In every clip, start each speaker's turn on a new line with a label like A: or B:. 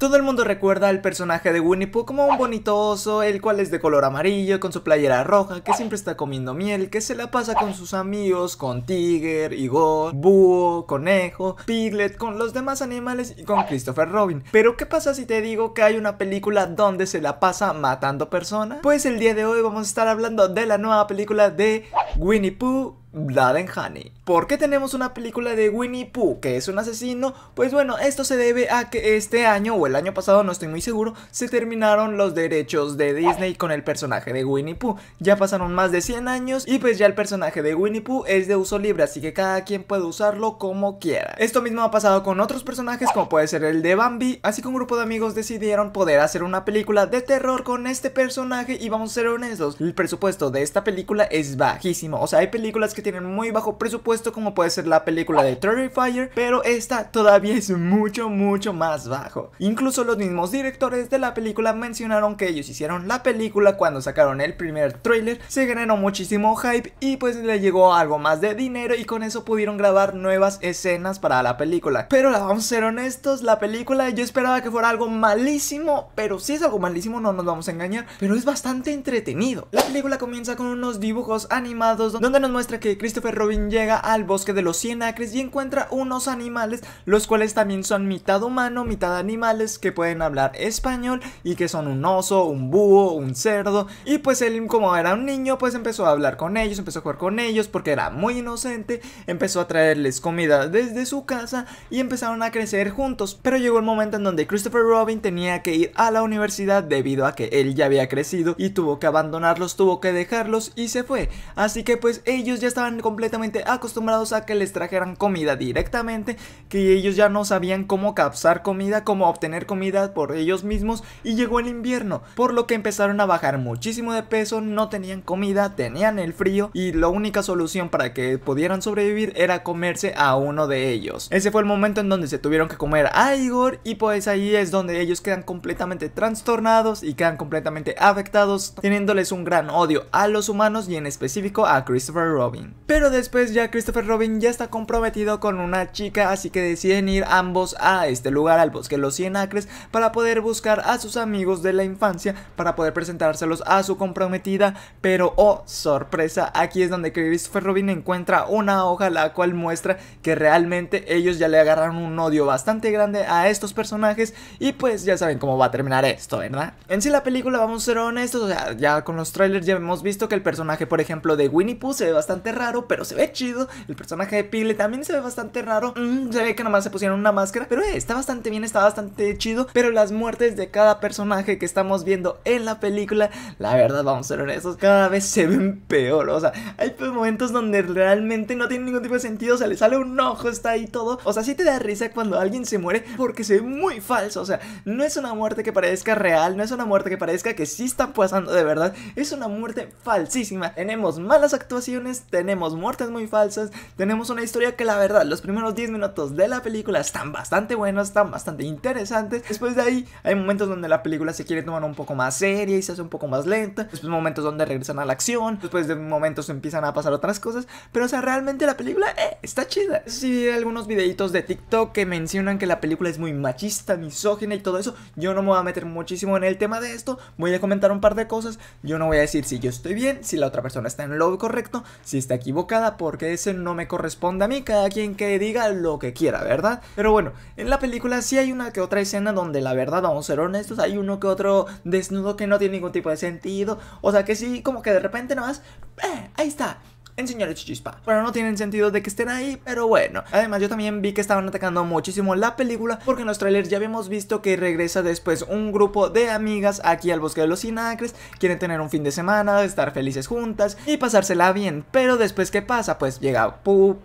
A: Todo el mundo recuerda al personaje de Winnie Pooh como un bonito oso, el cual es de color amarillo, con su playera roja, que siempre está comiendo miel, que se la pasa con sus amigos, con Tiger, Igor, Búho, Conejo, Piglet, con los demás animales y con Christopher Robin. Pero ¿qué pasa si te digo que hay una película donde se la pasa matando personas? Pues el día de hoy vamos a estar hablando de la nueva película de Winnie Pooh and Honey. ¿Por qué tenemos una película de Winnie Pooh que es un asesino? Pues bueno, esto se debe a que este año o el año pasado, no estoy muy seguro, se terminaron los derechos de Disney con el personaje de Winnie Pooh. Ya pasaron más de 100 años y pues ya el personaje de Winnie Pooh es de uso libre, así que cada quien puede usarlo como quiera. Esto mismo ha pasado con otros personajes como puede ser el de Bambi, así que un grupo de amigos decidieron poder hacer una película de terror con este personaje y vamos a ser honestos, el presupuesto de esta película es bajísimo, o sea, hay películas que tienen muy bajo presupuesto como puede ser la película de Fire pero esta todavía es mucho mucho más bajo. Incluso los mismos directores de la película mencionaron que ellos hicieron la película cuando sacaron el primer tráiler, se generó muchísimo hype y pues le llegó algo más de dinero y con eso pudieron grabar nuevas escenas para la película. Pero vamos a ser honestos, la película yo esperaba que fuera algo malísimo, pero si es algo malísimo no nos vamos a engañar, pero es bastante entretenido. La película comienza con unos dibujos animados donde nos muestra que Christopher Robin llega al bosque de los 100 acres y encuentra unos animales, los cuales también son mitad humano, mitad animales, que pueden hablar español y que son un oso, un búho, un cerdo. Y pues él, como era un niño, pues empezó a hablar con ellos, empezó a jugar con ellos porque era muy inocente, empezó a traerles comida desde su casa y empezaron a crecer juntos. Pero llegó el momento en donde Christopher Robin tenía que ir a la universidad debido a que él ya había crecido y tuvo que abandonarlos, tuvo que dejarlos y se fue. Así que pues ellos ya están estaban completamente acostumbrados a que les trajeran comida directamente, que ellos ya no sabían cómo capsar comida, cómo obtener comida por ellos mismos y llegó el invierno, por lo que empezaron a bajar muchísimo de peso, no tenían comida, tenían el frío y la única solución para que pudieran sobrevivir era comerse a uno de ellos. Ese fue el momento en donde se tuvieron que comer a Igor y pues ahí es donde ellos quedan completamente trastornados y quedan completamente afectados, teniéndoles un gran odio a los humanos y en específico a Christopher Robin. Pero después ya Christopher Robin ya está comprometido con una chica, así que deciden ir ambos a este lugar, al bosque de los 100 acres, para poder buscar a sus amigos de la infancia, para poder presentárselos a su comprometida, pero oh sorpresa, aquí es donde Christopher Robin encuentra una hoja la cual muestra que realmente ellos ya le agarraron un odio bastante grande a estos personajes y pues ya saben cómo va a terminar esto, ¿verdad? En sí la película, vamos a ser honestos, o sea, ya con los trailers ya hemos visto que el personaje, por ejemplo, de Winnie Pooh se ve bastante raro, pero se ve chido. El personaje de Pile también se ve bastante raro. Mm, se ve que nomás se pusieron una máscara, pero eh, está bastante bien, está bastante chido. Pero las muertes de cada personaje que estamos viendo en la película, la verdad, vamos a ser honestos, cada vez se ven peor. O sea, hay pues momentos donde realmente no tiene ningún tipo de sentido. O le sale un ojo, está ahí todo. O sea, sí te da risa cuando alguien se muere porque se ve muy falso. O sea, no es una muerte que parezca real, no es una muerte que parezca que sí está pasando de verdad. Es una muerte falsísima. Tenemos malas actuaciones, tenemos tenemos muertes muy falsas, tenemos una historia que la verdad, los primeros 10 minutos de la película están bastante buenos, están bastante interesantes. Después de ahí hay momentos donde la película se quiere tomar un poco más seria y se hace un poco más lenta. Después momentos donde regresan a la acción, después de momentos empiezan a pasar otras cosas, pero o sea, realmente la película eh, está chida. si algunos videitos de TikTok que mencionan que la película es muy machista, misógina y todo eso. Yo no me voy a meter muchísimo en el tema de esto, voy a comentar un par de cosas. Yo no voy a decir si yo estoy bien, si la otra persona está en lo correcto, si está equivocada porque ese no me corresponde a mí, cada quien que diga lo que quiera, ¿verdad? Pero bueno, en la película sí hay una que otra escena donde la verdad, vamos a ser honestos, hay uno que otro desnudo que no tiene ningún tipo de sentido, o sea que sí, como que de repente nomás, eh, ahí está, enseñarles chispa. Bueno, no tienen sentido de que estén ahí, pero bueno. Además, yo también vi que estaban atacando muchísimo la película porque en los trailers ya habíamos visto que regresa después un grupo de amigas aquí al bosque de los Sinacres, quieren tener un fin de semana, estar felices juntas y pasársela bien, pero después ¿qué pasa? Pues llega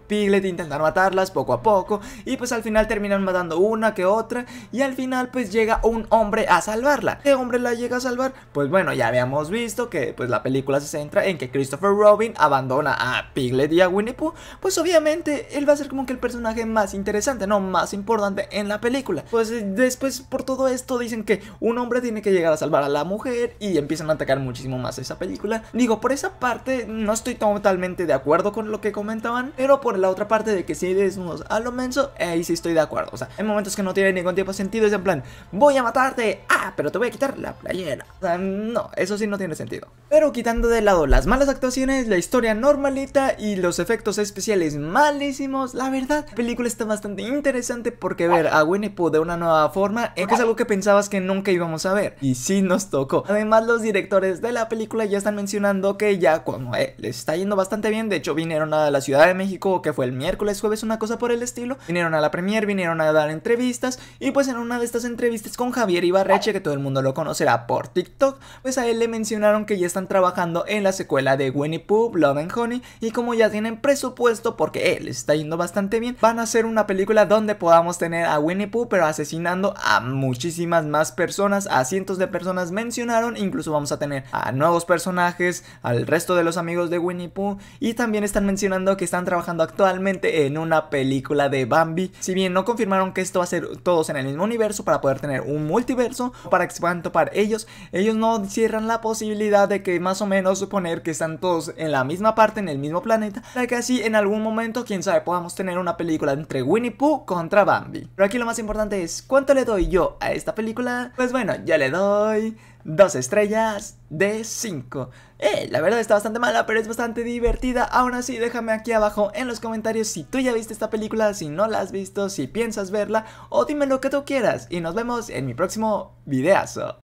A: Piglet, intentan matarlas poco a poco y pues al final terminan matando una que otra y al final pues llega un hombre a salvarla. ¿Qué hombre la llega a salvar? Pues bueno, ya habíamos visto que pues la película se centra en que Christopher Robin abandona a a Piglet y a Winnie Pooh, pues obviamente él va a ser como que el personaje más interesante, no más importante en la película. Pues eh, después por todo esto dicen que un hombre tiene que llegar a salvar a la mujer y empiezan a atacar muchísimo más esa película. Digo, por esa parte no estoy totalmente de acuerdo con lo que comentaban, pero por la otra parte de que si desnudos a lo menso, ahí sí estoy de acuerdo. O sea, hay momentos que no tienen ningún tipo de sentido, es en plan, voy a matarte, ah, pero te voy a quitar la playera. O sea, no, eso sí no tiene sentido. Pero quitando de lado las malas actuaciones, la historia normal y los efectos especiales malísimos. La verdad, la película está bastante interesante porque ver a Winnie Pooh de una nueva forma es algo que pensabas que nunca íbamos a ver. Y sí nos tocó. Además, los directores de la película ya están mencionando que ya como eh, les está yendo bastante bien. De hecho, vinieron a la Ciudad de México, que fue el miércoles, jueves, una cosa por el estilo. Vinieron a la premier, vinieron a dar entrevistas. Y pues en una de estas entrevistas con Javier Ibarreche, que todo el mundo lo conocerá por TikTok, pues a él le mencionaron que ya están trabajando en la secuela de Winnie Pooh, Love and Honey y como ya tienen presupuesto porque él eh, les está yendo bastante bien, van a hacer una película donde podamos tener a Winnie Pooh pero asesinando a muchísimas más personas, a cientos de personas mencionaron, incluso vamos a tener a nuevos personajes, al resto de los amigos de Winnie Pooh y también están mencionando que están trabajando actualmente en una película de Bambi, si bien no confirmaron que esto va a ser todos en el mismo universo para poder tener un multiverso, para que se puedan topar ellos, ellos no cierran la posibilidad de que más o menos suponer que están todos en la misma parte en el mismo planeta para que así en algún momento, quién sabe, podamos tener una película entre Winnie Pooh contra Bambi. Pero aquí lo más importante es, ¿cuánto le doy yo a esta película? Pues bueno, yo le doy dos estrellas de 5. Eh, la verdad está bastante mala, pero es bastante divertida. Aún así, déjame aquí abajo en los comentarios si tú ya viste esta película, si no la has visto, si piensas verla, o dime lo que tú quieras. Y nos vemos en mi próximo videazo.